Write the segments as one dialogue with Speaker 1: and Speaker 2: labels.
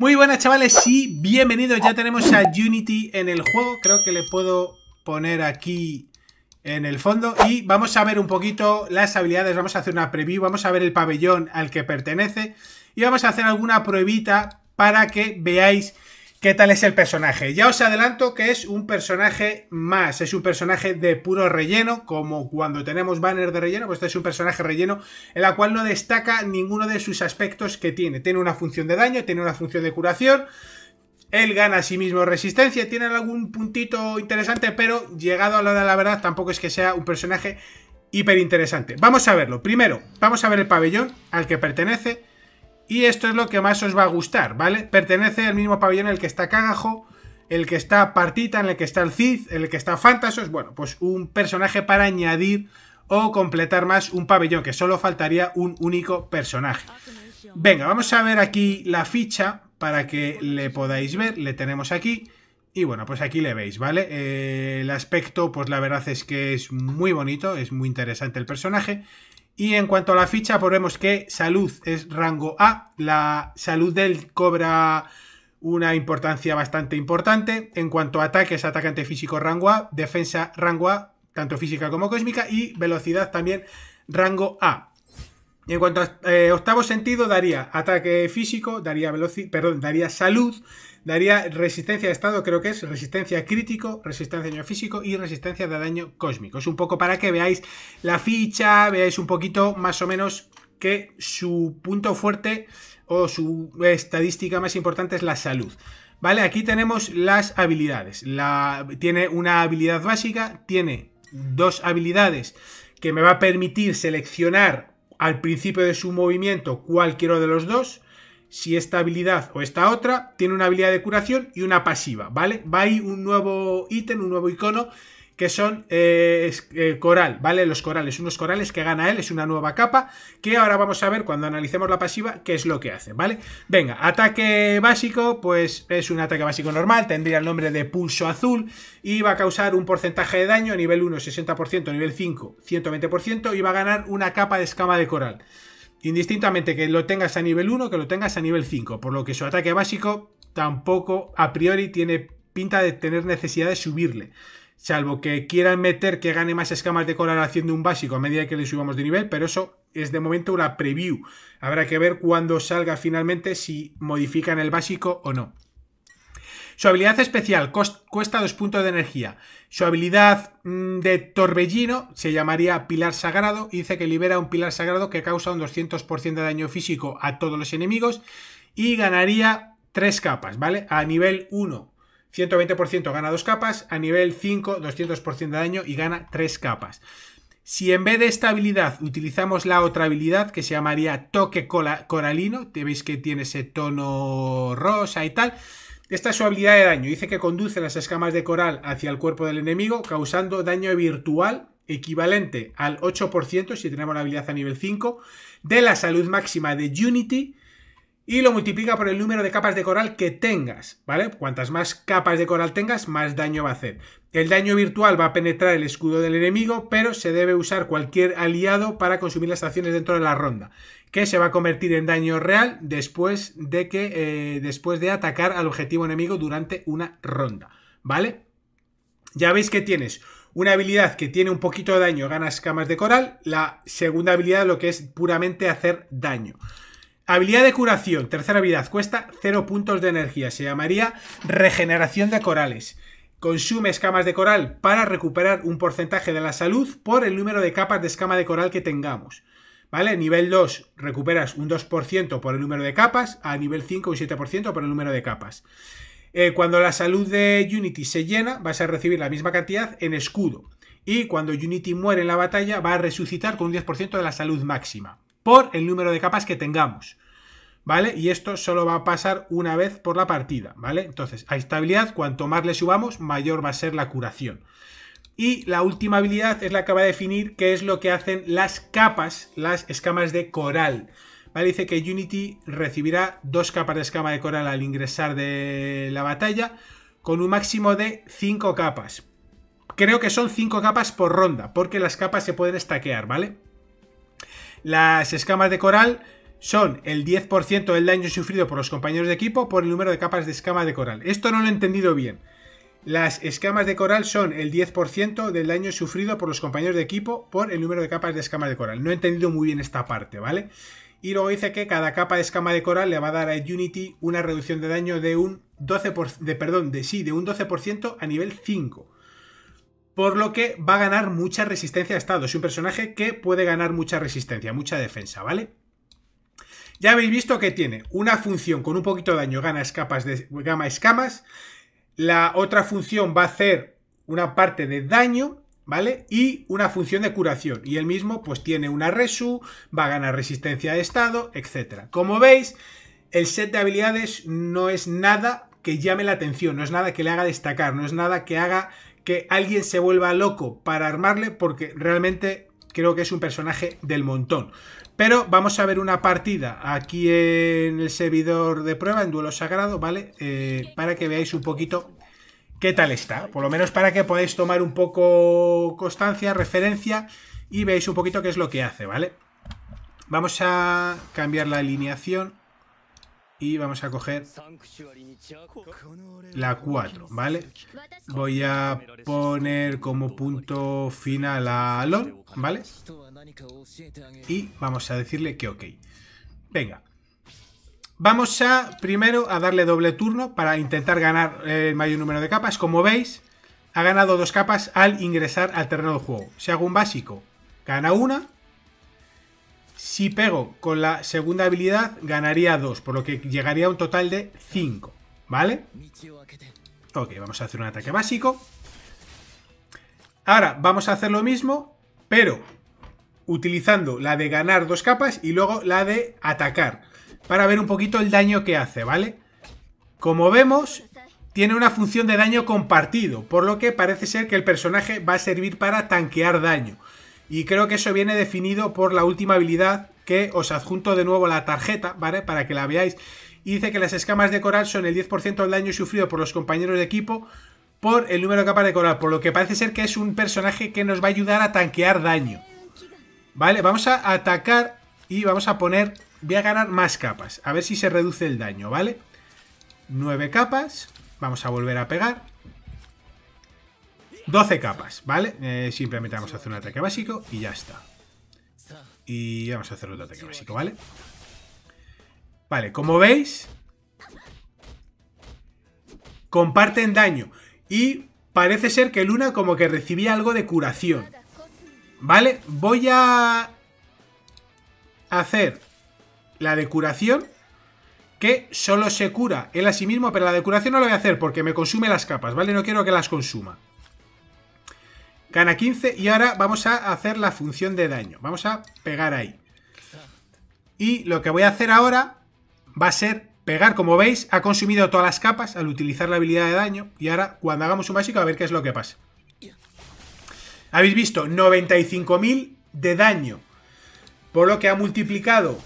Speaker 1: Muy buenas chavales y bienvenidos. Ya tenemos a Unity en el juego. Creo que le puedo poner aquí en el fondo. Y vamos a ver un poquito las habilidades. Vamos a hacer una preview. Vamos a ver el pabellón al que pertenece. Y vamos a hacer alguna pruebita para que veáis ¿Qué tal es el personaje? Ya os adelanto que es un personaje más, es un personaje de puro relleno, como cuando tenemos banner de relleno, pues este es un personaje relleno, en la cual no destaca ninguno de sus aspectos que tiene. Tiene una función de daño, tiene una función de curación, él gana a sí mismo resistencia, tiene algún puntito interesante, pero llegado a la de la verdad tampoco es que sea un personaje hiper interesante. Vamos a verlo. Primero, vamos a ver el pabellón al que pertenece. Y esto es lo que más os va a gustar, ¿vale? Pertenece al mismo pabellón en el que está cagajo, el que está Partita, en el que está el Cid, en el que está Fantasos. Bueno, pues un personaje para añadir o completar más un pabellón, que solo faltaría un único personaje. Venga, vamos a ver aquí la ficha para que le podáis ver. Le tenemos aquí. Y bueno, pues aquí le veis, ¿vale? Eh, el aspecto, pues la verdad es que es muy bonito, es muy interesante el personaje. Y en cuanto a la ficha, pues vemos que salud es rango A. La salud del cobra una importancia bastante importante. En cuanto a ataques, atacante físico rango A, defensa rango A, tanto física como cósmica, y velocidad también rango A. Y en cuanto a eh, octavo sentido, daría ataque físico, daría velocidad, perdón, daría salud, daría resistencia de estado, creo que es resistencia crítico, resistencia de daño físico y resistencia de daño cósmico. Es un poco para que veáis la ficha, veáis un poquito más o menos que su punto fuerte o su estadística más importante es la salud. Vale, aquí tenemos las habilidades. La, tiene una habilidad básica, tiene dos habilidades que me va a permitir seleccionar al principio de su movimiento cualquiera de los dos, si esta habilidad o esta otra, tiene una habilidad de curación y una pasiva, ¿vale? Va ahí un nuevo ítem, un nuevo icono que son eh, eh, coral, ¿vale? Los corales, unos corales que gana él, es una nueva capa, que ahora vamos a ver cuando analicemos la pasiva qué es lo que hace, ¿vale? Venga, ataque básico, pues es un ataque básico normal, tendría el nombre de pulso azul y va a causar un porcentaje de daño, nivel 1 60%, nivel 5 120% y va a ganar una capa de escama de coral. Indistintamente que lo tengas a nivel 1 que lo tengas a nivel 5, por lo que su ataque básico tampoco a priori tiene pinta de tener necesidad de subirle. Salvo que quieran meter que gane más escamas de coloración de un básico a medida que le subamos de nivel, pero eso es de momento una preview. Habrá que ver cuando salga finalmente si modifican el básico o no. Su habilidad especial cuesta dos puntos de energía. Su habilidad mm, de torbellino se llamaría Pilar Sagrado dice que libera un Pilar Sagrado que causa un 200% de daño físico a todos los enemigos y ganaría tres capas, ¿vale? A nivel 1 120% gana dos capas, a nivel 5 200% de daño y gana tres capas. Si en vez de esta habilidad utilizamos la otra habilidad que se llamaría toque coralino, te veis que tiene ese tono rosa y tal, esta es su habilidad de daño. Dice que conduce las escamas de coral hacia el cuerpo del enemigo, causando daño virtual equivalente al 8%, si tenemos la habilidad a nivel 5, de la salud máxima de Unity, y lo multiplica por el número de capas de coral que tengas, ¿vale? Cuantas más capas de coral tengas, más daño va a hacer. El daño virtual va a penetrar el escudo del enemigo, pero se debe usar cualquier aliado para consumir las acciones dentro de la ronda, que se va a convertir en daño real después de que eh, después de atacar al objetivo enemigo durante una ronda, ¿vale? Ya veis que tienes una habilidad que tiene un poquito de daño, ganas camas de coral, la segunda habilidad lo que es puramente hacer daño. Habilidad de curación, tercera habilidad, cuesta 0 puntos de energía. Se llamaría regeneración de corales. Consume escamas de coral para recuperar un porcentaje de la salud por el número de capas de escama de coral que tengamos. ¿Vale? Nivel 2 recuperas un 2% por el número de capas, a nivel 5 un 7% por el número de capas. Eh, cuando la salud de Unity se llena, vas a recibir la misma cantidad en escudo. Y cuando Unity muere en la batalla, va a resucitar con un 10% de la salud máxima por el número de capas que tengamos. ¿Vale? Y esto solo va a pasar una vez por la partida, ¿vale? Entonces, a estabilidad, cuanto más le subamos, mayor va a ser la curación. Y la última habilidad es la que va a definir qué es lo que hacen las capas, las escamas de coral. ¿Vale? Dice que Unity recibirá dos capas de escama de coral al ingresar de la batalla, con un máximo de cinco capas. Creo que son cinco capas por ronda, porque las capas se pueden estaquear, ¿vale? Las escamas de coral son el 10% del daño sufrido por los compañeros de equipo por el número de capas de escama de coral. Esto no lo he entendido bien. Las escamas de coral son el 10% del daño sufrido por los compañeros de equipo por el número de capas de escama de coral. No he entendido muy bien esta parte, ¿vale? Y luego dice que cada capa de escama de coral le va a dar a Unity una reducción de daño de un 12%, de, perdón, de sí, de un 12% a nivel 5 por lo que va a ganar mucha resistencia a estado. Es un personaje que puede ganar mucha resistencia, mucha defensa, ¿vale? Ya habéis visto que tiene una función con un poquito de daño, gana gama escamas. La otra función va a hacer una parte de daño, ¿vale? Y una función de curación. Y el mismo, pues tiene una resu, va a ganar resistencia de estado, etc. Como veis, el set de habilidades no es nada que llame la atención, no es nada que le haga destacar, no es nada que haga que alguien se vuelva loco para armarle porque realmente creo que es un personaje del montón. Pero vamos a ver una partida aquí en el servidor de prueba, en Duelo Sagrado, ¿vale? Eh, para que veáis un poquito qué tal está. Por lo menos para que podáis tomar un poco constancia, referencia y veáis un poquito qué es lo que hace, ¿vale? Vamos a cambiar la alineación y vamos a coger la 4, ¿vale? Voy a poner como punto final a Lon, ¿vale? Y vamos a decirle que ok. Venga. Vamos a, primero, a darle doble turno para intentar ganar el mayor número de capas. Como veis, ha ganado dos capas al ingresar al terreno de juego. Si hago un básico, gana una. Si pego con la segunda habilidad, ganaría 2, por lo que llegaría a un total de 5, ¿vale? Ok, vamos a hacer un ataque básico. Ahora vamos a hacer lo mismo, pero utilizando la de ganar dos capas y luego la de atacar, para ver un poquito el daño que hace, ¿vale? Como vemos, tiene una función de daño compartido, por lo que parece ser que el personaje va a servir para tanquear daño. Y creo que eso viene definido por la última habilidad que os adjunto de nuevo la tarjeta, ¿vale? Para que la veáis. Y dice que las escamas de coral son el 10% del daño sufrido por los compañeros de equipo por el número de capas de coral. Por lo que parece ser que es un personaje que nos va a ayudar a tanquear daño. Vale, vamos a atacar y vamos a poner... Voy a ganar más capas, a ver si se reduce el daño, ¿vale? 9 capas, vamos a volver a pegar. 12 capas, ¿vale? Eh, simplemente vamos a hacer un ataque básico y ya está. Y vamos a hacer otro ataque básico, ¿vale? Vale, como veis, comparten daño. Y parece ser que Luna como que recibía algo de curación. ¿Vale? Voy a hacer la de curación, que solo se cura él a sí mismo, pero la de curación no la voy a hacer porque me consume las capas, ¿vale? No quiero que las consuma. Gana 15 y ahora vamos a hacer la función de daño. Vamos a pegar ahí. Y lo que voy a hacer ahora va a ser pegar. Como veis, ha consumido todas las capas al utilizar la habilidad de daño. Y ahora, cuando hagamos un básico, a ver qué es lo que pasa. Habéis visto, 95.000 de daño. Por lo que ha multiplicado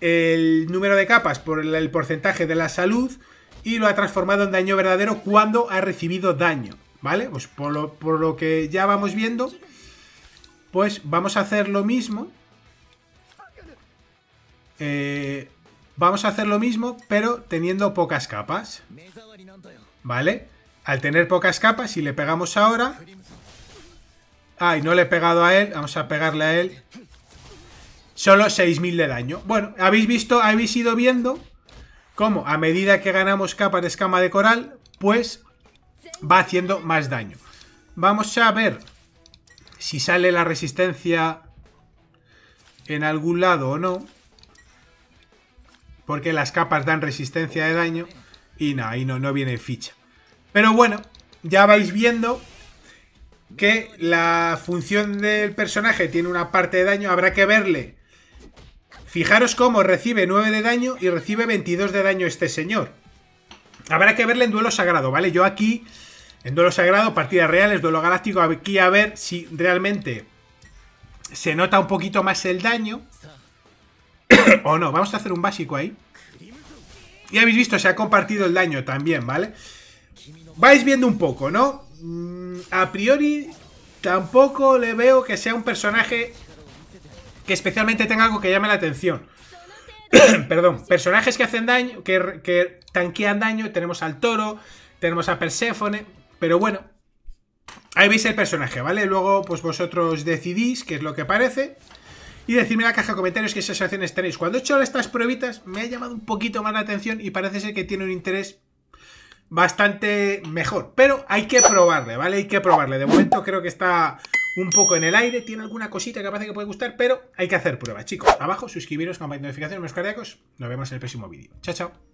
Speaker 1: el número de capas por el porcentaje de la salud y lo ha transformado en daño verdadero cuando ha recibido daño. ¿Vale? Pues por lo, que ya vamos viendo, pues vamos a hacer lo mismo. Eh, vamos a hacer lo mismo, pero teniendo pocas capas. ¿Vale? Al tener pocas capas, si le pegamos ahora... Ay, no le he pegado a él. Vamos a pegarle a él. Solo 6.000 de daño. Bueno, habéis visto, habéis ido viendo cómo a medida que ganamos capas de escama de coral, pues va haciendo más daño. Vamos a ver si sale la resistencia en algún lado o no. Porque las capas dan resistencia de daño. Y no, ahí no, no viene ficha. Pero bueno, ya vais viendo que la función del personaje tiene una parte de daño. Habrá que verle. Fijaros cómo recibe 9 de daño y recibe 22 de daño este señor. Habrá que verle en duelo sagrado, ¿vale? Yo aquí, en duelo sagrado, partidas reales, duelo galáctico, aquí a ver si realmente se nota un poquito más el daño. o no, vamos a hacer un básico ahí. Y habéis visto, se ha compartido el daño también, ¿vale? Vais viendo un poco, ¿no? Mm, a priori, tampoco le veo que sea un personaje que especialmente tenga algo que llame la atención. Perdón, personajes que hacen daño, que, tanquean daño. Tenemos al toro, tenemos a Perséfone. Pero bueno, ahí veis el personaje, ¿vale? Luego, pues vosotros decidís qué es lo que parece. Y decidme en la caja de comentarios qué sensaciones tenéis. Cuando he hecho estas pruebitas, me ha llamado un poquito más la atención y parece ser que tiene un interés bastante mejor. Pero hay que probarle, ¿vale? Hay que probarle. De momento creo que está un poco en el aire, tiene alguna cosita que parece que puede gustar, pero hay que hacer pruebas, chicos. Abajo, suscribiros, campaña de notificaciones, cardíacos. Nos vemos en el próximo vídeo. Chao, chao.